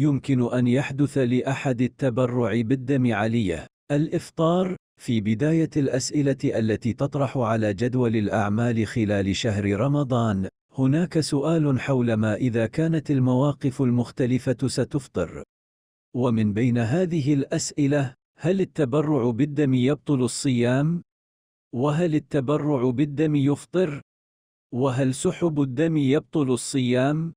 يمكن أن يحدث لأحد التبرع بالدم علية. الإفطار في بداية الأسئلة التي تطرح على جدول الأعمال خلال شهر رمضان، هناك سؤال حول ما إذا كانت المواقف المختلفة ستفطر. ومن بين هذه الأسئلة، هل التبرع بالدم يبطل الصيام؟ وهل التبرع بالدم يفطر؟ وهل سحب الدم يبطل الصيام؟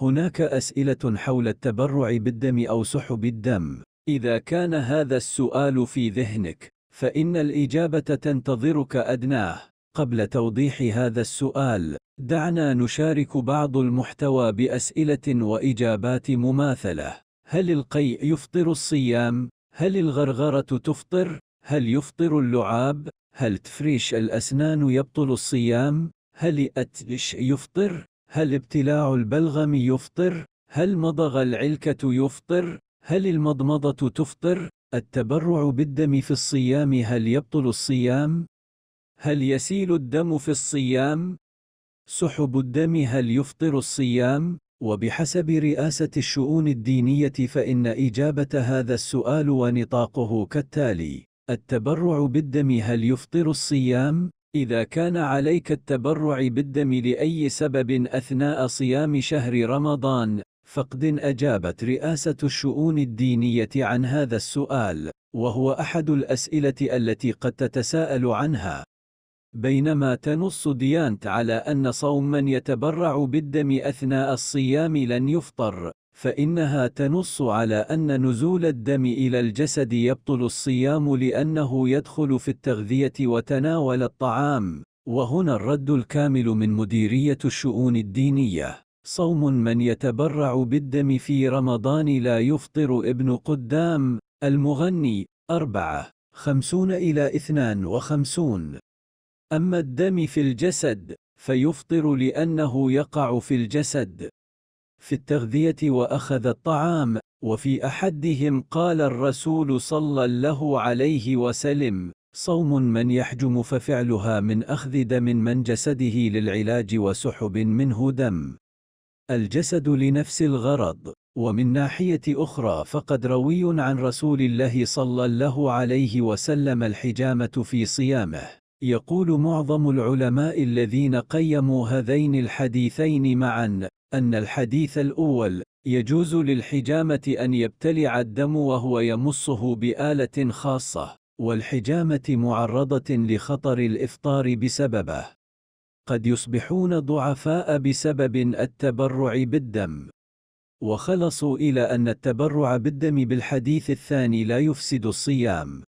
هناك أسئلة حول التبرع بالدم أو سحب الدم. إذا كان هذا السؤال في ذهنك، فإن الإجابة تنتظرك أدناه. قبل توضيح هذا السؤال، دعنا نشارك بعض المحتوى بأسئلة وإجابات مماثلة. هل القيء يفطر الصيام؟ هل الغرغرة تفطر؟ هل يفطر اللعاب؟ هل تفريش الأسنان يبطل الصيام؟ هل أتش يفطر؟ هل ابتلاع البلغم يفطر؟ هل مضغ العلكة يفطر؟ هل المضمضة تفطر؟ التبرع بالدم في الصيام هل يبطل الصيام؟ هل يسيل الدم في الصيام؟ سحب الدم هل يفطر الصيام؟ وبحسب رئاسة الشؤون الدينية فإن إجابة هذا السؤال ونطاقه كالتالي: التبرع بالدم هل يفطر الصيام؟ إذا كان عليك التبرع بالدم لأي سبب أثناء صيام شهر رمضان، فقد أجابت رئاسة الشؤون الدينية عن هذا السؤال، وهو أحد الأسئلة التي قد تتساءل عنها. بينما تنص ديانت على أن صوم من يتبرع بالدم أثناء الصيام لن يفطر، فإنها تنص على أن نزول الدم إلى الجسد يبطل الصيام لأنه يدخل في التغذية وتناول الطعام، وهنا الرد الكامل من مديرية الشؤون الدينية. صوم من يتبرع بالدم في رمضان لا يفطر ابن قدام، المغني، أربعة، خمسون إلى اثنان وخمسون. أما الدم في الجسد، فيفطر لأنه يقع في الجسد، في التغذية وأخذ الطعام وفي أحدهم قال الرسول صلى الله عليه وسلم صوم من يحجم ففعلها من أخذ دم من جسده للعلاج وسحب منه دم الجسد لنفس الغرض ومن ناحية أخرى فقد روي عن رسول الله صلى الله عليه وسلم الحجامة في صيامه يقول معظم العلماء الذين قيموا هذين الحديثين معا أن الحديث الأول يجوز للحجامة أن يبتلع الدم وهو يمصه بآلة خاصة والحجامة معرضة لخطر الإفطار بسببه قد يصبحون ضعفاء بسبب التبرع بالدم وخلصوا إلى أن التبرع بالدم بالحديث الثاني لا يفسد الصيام